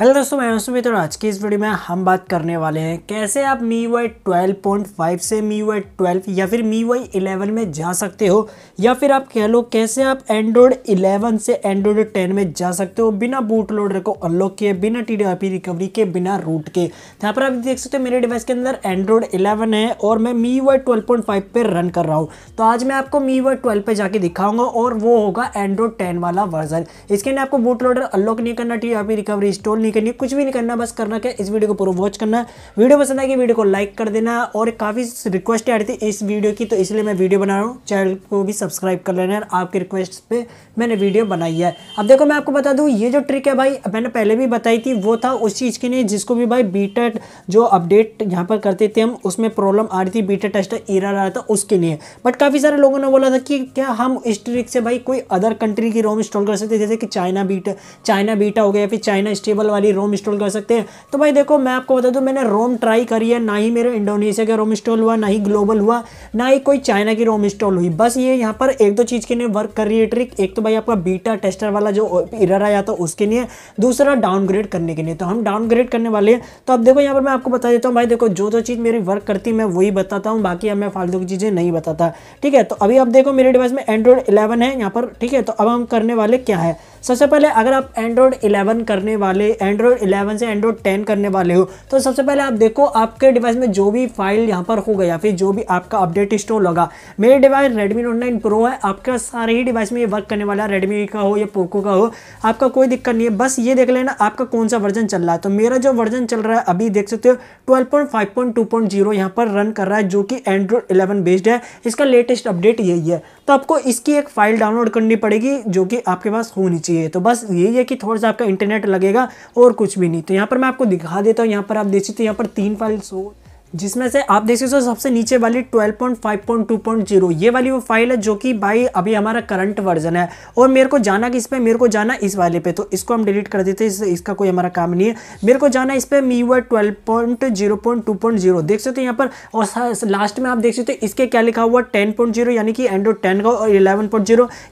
hello दोस्तों मैं सुमित और आज की इस वीडियो में हम बात करने वाले हैं कैसे आप Mi Y twelve point five से मी वाई ट्वेल्व या फिर मी वाई इलेवन में जा सकते हो या फिर आप कह लो कैसे आप एंड्रॉयड इलेवन से एंड्रॉयड टेन में जा सकते हो बिना बूट लोडर को अनलॉक किए बिना टी रिकवरी के बिना रूट के तो यहाँ पर आप देख सकते हो मेरे डिवाइस के अंदर एंड्रॉयड इलेवन है और मैं Mi Y twelve point five पर रन कर रहा हूँ तो आज मैं आपको मी वाई ट्वेल्व पर जाके दिखाऊंगा और वो होगा एंड्रॉयड टेन वाला वर्जन इसके लिए आपको बूट लोडर अनलॉक नहीं करना टी रिकवरी स्टोर नहीं करनी कुछ भी नहीं करना बस करना क्या इस वीडियो को पूरा वॉच करना वीडियो पसंद आएगी वीडियो को लाइक कर देना और काफ़ी रिक्वेस्ट आ रही थी इस वीडियो की तो इसलिए मैं वीडियो बना रहा हूँ चैनल को भी सब्सक्राइब कर लेना और आपकी रिक्वेस्ट पर मैंने वीडियो बनाई है अब देखो मैं आपको बता दूँ ये जो ट्रिक है भाई मैंने पहले भी बताई थी वो था उस चीज़ के लिए जिसको भी भाई बी जो अपडेट यहाँ पर करते थे हम उसमें प्रॉब्लम आ रही थी बी टेस्टर एरर आ रहा था उसके लिए बट काफ़ी सारे लोगों ने बोला था कि क्या हम इस ट्रिक से भाई कोई अदर कंट्री की रोम इंस्टॉल कर सकते जैसे कि चाइना बीटा चाइना बीटा हो गया या फिर चाइना स्टेबल वाली रोम इंस्टॉल कर सकते हैं तो भाई देखो मैं आपको बता दूँ मैंने रोम ट्राई करी है ना ही मेरे इंडोनेशिया का रोम इंस्टॉल हुआ ना ही ग्लोबल हुआ ना ही कोई चाइना की रोम इंस्टॉल हुई बस ये यहाँ पर एक दो चीज़ के लिए वर्क कर रही है ट्रिक एक तो भाई आपका बीटा टेस्टर वाला जो इरर आया था उसके लिए दूसरा डाउनग्रेड करने के लिए तो हम डाउनग्रेड करने वाले हैं तो अब देखो यहाँ पर मैं आपको बता देता हूँ भाई देखो जो जो चीज़ मेरी वर्क करती है मैं वही बताता हूँ बाकी अब मैं फालतू की चीज़ें नहीं बताता ठीक है तो अभी आप देखो मेरे डिवाइस में एंड्रॉयड इलेवन है यहाँ पर ठीक है तो अब हम करने वाले क्या है सबसे पहले अगर आप एंड्रॉयड इलेवन करने वाले एंड्रॉयड इलेवन से एंड्रॉयड टेन करने वाले हो तो सबसे पहले आप देखो आपके डिवाइस में जो भी फाइल यहाँ पर होगा या फिर जो भी आपका अपडेट स्टोर लगा मेरे device Redmi Note nine Pro है आपका सारे ही डिवाइस में ये वर्क करने वाला है रेडमी का हो या पोको का हो आपका कोई दिक्कत नहीं है बस ये देख लेना आपका कौन सा वर्जन चल रहा है तो मेरा जो वर्जन चल रहा है अभी देख सकते हो twelve point five point two point zero यहाँ पर रन कर रहा है जो कि एंड्रॉयड इलेवन बेस्ड है इसका लेटेस्ट अपडेट यही है तो आपको इसकी एक फ़ाइल डाउनलोड करनी पड़ेगी जो कि आपके पास होनी चाहिए तो बस यही है कि थोड़ा सा आपका इंटरनेट लगेगा और कुछ भी नहीं तो यहाँ पर मैं आपको दिखा देता हूँ यहाँ पर आप देख सकते हैं यहाँ पर तीन फाइल्स हो जिसमें से आप देख सकते हो सबसे नीचे वाली 12.5.2.0 ये वाली वो फाइल है जो कि भाई अभी हमारा करंट वर्जन है और मेरे को जाना किस पे मेरे को जाना इस वाले पे तो इसको हम डिलीट कर देते हैं इस, इसका कोई हमारा काम नहीं है मेरे को जाना इस पर मी हुआ ट्वेल्व देख सकते हो यहाँ पर और लास्ट में आप देख सकते हो इसके क्या लिखा हुआ टेन यानी कि एंड्रोड टेन का और इलेवन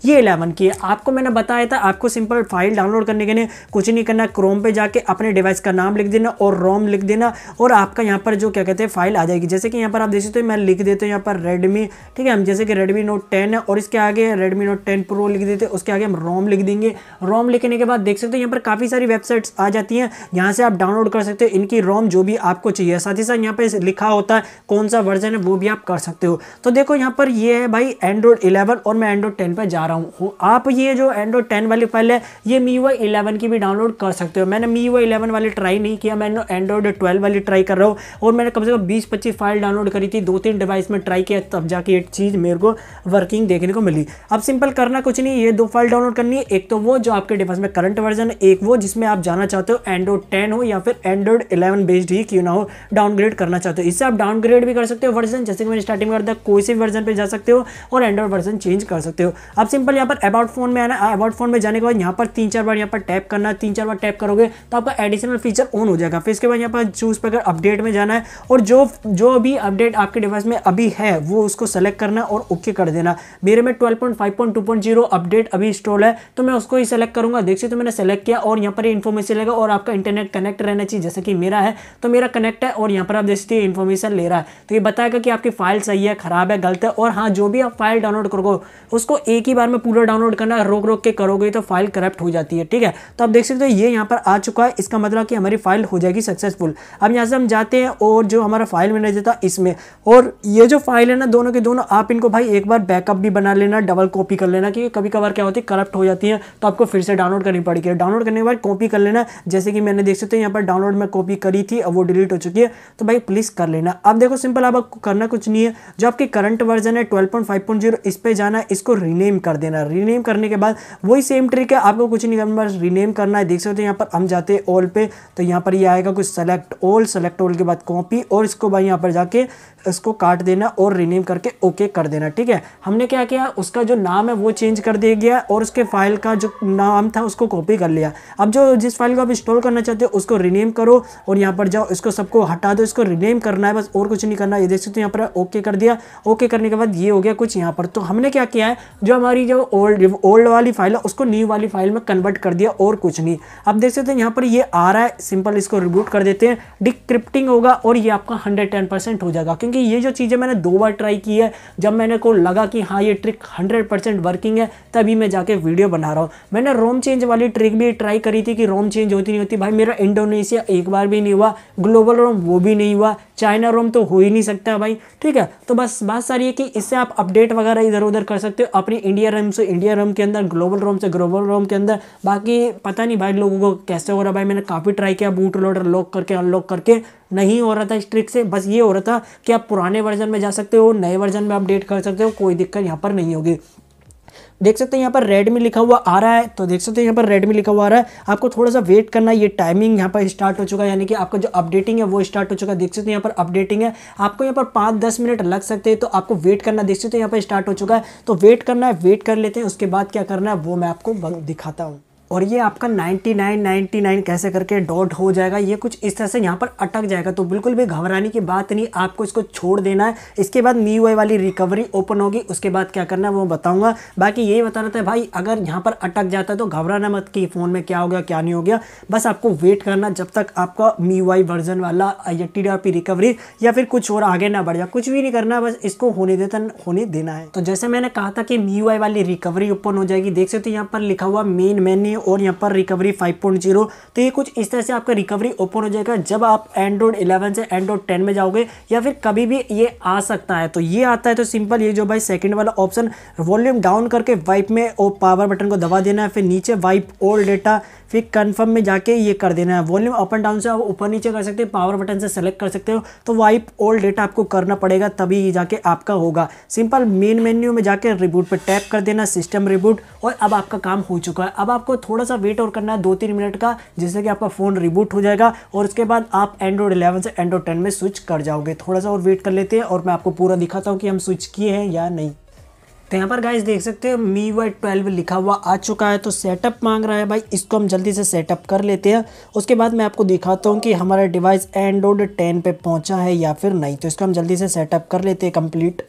ये इलेवन की है आपको मैंने बताया था आपको सिंपल फाइल डाउनलोड करने के लिए कुछ नहीं करना क्रोम पर जाके अपने डिवाइस का नाम लिख देना और रोम लिख देना और आपका यहाँ पर जो क्या कहते हैं फाइल आ जाएगी जैसे कि यहाँ पर आप देख सकते हो मैं लिख देते हूँ यहाँ पर रेडमी ठीक है हम जैसे कि रेडमी नोट टेन है और इसके आगे रेडमी नोट टेन प्रो लिख देते हैं उसके आगे हम रोम लिख देंगे रोम लिखने के बाद देख सकते हो यहाँ पर काफ़ी सारी वेबसाइट्स आ जाती हैं यहाँ से आप डाउनलोड कर सकते हो इनकी रोम जो भी आपको चाहिए साथ ही साथ यहाँ पर लिखा होता है कौन सा वर्जन है वो भी आप कर सकते हो तो देखो यहाँ पर ये है भाई एंड्रॉयड इलेवन और मैं एंड्रॉयड टेन पर जा रहा हूँ आप ये जो एंड्रॉयड टेन वाली फाइल है ये मी वाई इलेवन की भी डाउनलोड कर सकते हो मैंने मी वाई इलेवन वाली ट्राई नहीं किया मैंने एंड्रॉयड ट्वेल्व वाली ट्राई कर रहा हूँ और मैंने कम से कम मतलब 20-25 फाइल डाउनलोड करी थी दो तीन डिवाइस में ट्राई किया तब जाके ये चीज़ मेरे को वर्किंग देखने को मिली अब सिंपल करना कुछ नहीं ये दो फाइल डाउनलोड करनी है एक तो वो जो आपके डिवाइस में करंट वर्जन एक वो जिसमें आप जाना चाहते हो एंड्रॉइड टेन हो या फिर एंड्रॉइड इलेवन बेस्ड ही क्यों ना हो डाउनग्रेड करना चाहते हो इससे आप डाउनग्रेड भी कर सकते हो वर्जन जैसे कि मैंने स्टार्टिंग में कर कोई से वर्जन पर जा सकते हो और एंड्रॉइड वर्जन चेंज कर सकते हो अब सिंपल यहाँ पर अबाउट फोन में आना अबाउट फोन में जाने के बाद यहाँ पर तीन चार बार यहाँ पर टैप करना तीन चार बार टैप करोगे तो आपका एडिशनल फीचर ऑन हो जाएगा फिर इसके बाद यहाँ पर चूज पर अपडेट में जाना है और जो जो अभी अपडेट आपके डिवाइस में अभी है वो उसको सेलेक्ट करना और ओके okay कर देना मेरे में 12.5.2.0 अपडेट अभी इंस्टॉल है तो मैं उसको ही सेलेक्ट करूंगा देख सकते तो मैंने सेलेक्ट किया और यहाँ पर इन्फॉर्मेशन लेगा और आपका इंटरनेट कनेक्ट रहना चाहिए जैसे कि मेरा है तो मेरा कनेक्ट है और यहाँ पर आप देख सकते इन्फॉर्मेशन ले रहा है तो ये बताएगा कि आपकी फाइल सही है ख़राब है गलत है और हाँ जो भी आप फाइल डाउनलोड करोगे उसको एक ही बार में पूरा डाउनलोड करना रोक रोक के करोगे तो फाइल करप्ट हो जाती है ठीक है तो आप देख सकते हो ये यहाँ पर आ चुका है इसका मतलब कि हमारी फाइल हो जाएगी सक्सेसफुल अब यहाँ से हम जाते हैं और जो हमारा हमारा फाइल मैनेजर था इसमें और ये जो फाइल है ना दोनों के दोनों आप इनको भाई एक बार बैकअप भी बना लेना डबल कॉपी कर लेना क्योंकि कभी कभार क्या होती है करप्ट हो जाती है तो आपको फिर से डाउनलोड करनी पड़ेगी डाउनलोड करने के बाद कॉपी कर लेना जैसे कि मैंने देख सकते हैं यहाँ पर डाउनलोड में कॉपी करी थी अब वो डिलीट हो चुकी है तो भाई प्लीज़ कर लेना अब देखो सिंपल अब आपको करना कुछ नहीं है जो आपके करंट वर्जन है 12.5.0 इस पर जाना इसको रीनेम कर देना रीनेम करने के बाद वही सेम ट्रिक है आपको कुछ नहीं करना रीनेम करना है देख सकते हो यहाँ पर हम जाते हैं ऑल पे तो यहाँ पर ये आएगा कुछ सेलेक्ट ऑल सेलेक्ट ऑल के बाद कॉपी और और इसको भाई यहाँ पर जाके इसको काट देना और रिनेम करके ओके कर देना ठीक है हमने क्या किया उसका जो नाम है वो चेंज कर दिया गया और उसके फाइल का जो नाम था उसको कॉपी कर लिया अब जो जिस फाइल को आप इंस्टॉल करना चाहते हो उसको रिनेम करो और यहाँ पर जाओ इसको सबको हटा दो इसको रिनेम करना है बस और कुछ नहीं करना ये देख सकते हो यहाँ पर ओके कर दिया ओके करने के बाद ये हो गया कुछ यहाँ पर तो हमने क्या किया है जो हमारी जो ओल्ड ओल्ड वाली फाइल है उसको न्यू वाली फाइल में कन्वर्ट कर दिया और कुछ नहीं अब देख सकते यहाँ पर ये आ रहा है सिंपल इसको रिबूट कर देते हैं डिक्रिप्टिंग होगा और ये आपका हंड्रेड हो जाएगा क्योंकि देंगे ये जो चीज़ें मैंने दो बार ट्राई की है जब मैंने को लगा कि हाँ ये ट्रिक हंड्रेड परसेंट वर्किंग है तभी मैं जाके वीडियो बना रहा हूँ मैंने रोम चेंज वाली ट्रिक भी ट्राई करी थी कि रोम चेंज होती नहीं होती भाई मेरा इंडोनेशिया एक बार भी नहीं हुआ ग्लोबल रोम वो भी नहीं हुआ चाइना रोम तो हो ही नहीं सकता भाई ठीक है तो बस बात सारी है कि इससे आप अपडेट वगैरह इधर उधर कर सकते हो अपने इंडिया रोम से इंडिया रोम के अंदर ग्लोबल रोम से ग्लोबल रोम के अंदर बाकी पता नहीं भाई लोगों को कैसे हो रहा भाई मैंने काफ़ी ट्राई किया बूट लोडर लॉक करके अनलॉक करके नहीं हो रहा था इस ट्रिक से बस ये हो रहा था कि आप पुराने वर्जन में जा सकते हो नए वर्जन में अपडेट कर सकते हो कोई दिक्कत यहाँ पर नहीं होगी देख सकते हैं यहाँ पर रेडमी लिखा हुआ आ रहा है तो देख सकते हैं यहाँ पर रेडमी लिखा हुआ आ रहा है आपको थोड़ा सा वेट करना ये टाइमिंग यहाँ पर स्टार्ट हो चुका है यानी कि आपका जो अपडेटिंग है वो स्टार्ट हो चुका है देख सकते हैं यहाँ पर अपडेटिंग है आपको यहाँ पर पाँच दस मिनट लग सकते हैं तो आपको वेट करना देख सकते हैं यहाँ पर स्टार्ट हो चुका है तो वेट करना है वेट कर लेते हैं उसके बाद क्या करना है वो मैं आपको दिखाता हूँ और ये आपका 99 99 कैसे करके डॉट हो जाएगा ये कुछ इस तरह से यहाँ पर अटक जाएगा तो बिल्कुल भी घबराने की बात नहीं आपको इसको छोड़ देना है इसके बाद मी वाली रिकवरी ओपन होगी उसके बाद क्या करना है वो बताऊँगा बाकी यही बता रहा था भाई अगर यहाँ पर अटक जाता है तो घबराना मत कि फ़ोन में क्या हो गया क्या नहीं हो गया बस आपको वेट करना जब तक आपका मी वर्जन वाला या टी रिकवरी या फिर कुछ और आगे ना बढ़ जाए कुछ भी नहीं करना बस इसको होने देता होने देना है तो जैसे मैंने कहा था कि मी वाली रिकवरी ओपन हो जाएगी देख सकते हो यहाँ पर लिखा हुआ मेन मैन्यू हैं और यहाँ पर रिकवरी 5.0 तो ये कुछ इस तरह से आपका रिकवरी ओपन हो जाएगा जब आप एंड्रॉइड 11 से एंड्रॉइड 10 में जाओगे या फिर कभी भी ये आ सकता है तो ये आता है तो सिंपल ये जो भाई सेकेंड वाला ऑप्शन वॉल्यूम डाउन करके वाइप में और पावर बटन को दबा देना है फिर नीचे वाइप ओल्ड डेटा फिर कन्फर्म में जाके ये कर देना है वॉल्यूम अप एंड डाउन से आप ऊपर नीचे कर सकते हैं पावर बटन से सेलेक्ट कर सकते हो तो वाइप ओल्ड डेटा आपको करना पड़ेगा तभी जाके आपका होगा सिंपल मेन मेन्यू में जाके रिबूट पर टैप कर देना सिस्टम रिबूट और अब आपका काम हो चुका है अब आपको थोड़ा सा वेट और करना है दो तीन मिनट का जिससे कि आपका फ़ोन रिबूट हो जाएगा और उसके बाद आप एंड्रॉइड इलेवन से एंड्रॉयड टेन में स्विच कर जाओगे थोड़ा सा और वेट कर लेते हैं और मैं आपको पूरा दिखाता हूँ कि हम स्विच किए हैं या नहीं तो यहाँ पर गाइस देख सकते हैं मी वाई ट्वेल्व लिखा हुआ आ चुका है तो सेटअप मांग रहा है भाई इसको हम जल्दी से सेटअप कर लेते हैं उसके बाद मैं आपको दिखाता हूँ कि हमारा डिवाइस एंड्रॉयड टेन पे पहुँचा है या फिर नहीं तो इसको हम जल्दी से सेटअप कर लेते हैं कंप्लीट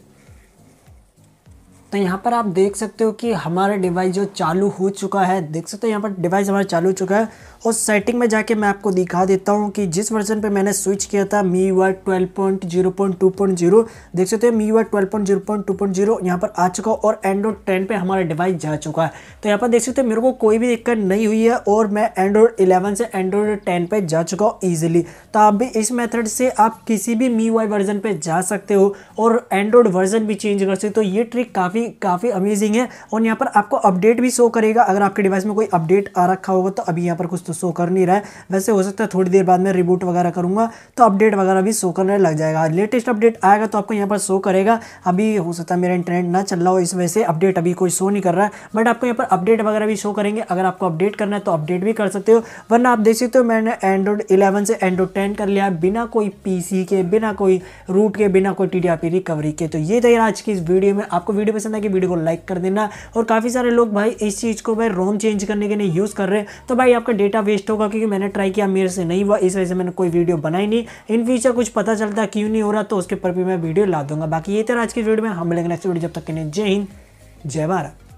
तो यहाँ पर आप देख सकते हो कि हमारा डिवाइस जो चालू हो चुका है देख सकते हो यहाँ पर डिवाइस हमारा चालू हो चुका है और सेटिंग में जाके मैं आपको दिखा देता हूँ कि जिस वर्जन पे मैंने स्विच किया था Mi U twelve point zero point two point zero देख सकते हो Mi U twelve point zero point two point zero यहाँ पर आ चुका और एंड्रॉइड टेन पर हमारा डिवाइस जा चुका है तो यहाँ पर देख सकते हो मेरे को कोई भी दिक्कत नहीं हुई है और मैं एंड्रॉइड इलेवन से एंड्रॉइड टेन पर जा चुका हूँ ईजिली तो आप भी इस मेथड से आप किसी भी मी वर्जन पर जा सकते हो और एंड्रॉइड वर्जन भी चेंज कर सकते हो तो ये ट्रिक काफ़ी भी काफ़ी अमेजिंग है और यहाँ पर आपको अपडेट भी शो करेगा अगर आपके डिवाइस में कोई अपडेट आ रखा होगा तो अभी यहाँ पर कुछ तो शो कर नहीं रहा है वैसे हो सकता है थोड़ी देर बाद में रिबूट वगैरह करूँगा तो अपडेट वगैरह भी शो करने लग जाएगा लेटेस्ट अपडेट आएगा तो आपको यहाँ पर शो करेगा अभी हो सकता है मेरा इंटरनेट ना चल रहा हो इस वजह से अपडेट अभी कोई शो नहीं कर रहा है बट आपको यहाँ पर अपडेट वगैरह भी शो करेंगे अगर आपको अपडेट करना है तो अपडेट भी कर सकते हो वरना आप देख सकते हो मैंने एंड्रॉइड इलेवन से एंड्रॉइड टेन कर लिया बिना कोई पी के बिना कोई रूट के बिना कोई टी रिकवरी के तो ये तैयार आज की इस वीडियो में आपको वीडियो पसंद पसंद आए कि वीडियो को लाइक कर देना और काफ़ी सारे लोग भाई इस चीज़ को भाई रोम चेंज करने के लिए यूज़ कर रहे हैं तो भाई आपका डेटा वेस्ट होगा क्योंकि मैंने ट्राई किया मेरे से नहीं हुआ इस वजह से मैंने कोई वीडियो बनाई नहीं इन फ्यूचर कुछ पता चलता क्यों नहीं हो रहा तो उसके पर भी मैं वीडियो ला दूंगा बाकी ये तरह आज की वीडियो में हम मिलेंगे नेक्स्ट वीडियो जब तक के लिए जय हिंद जय भारत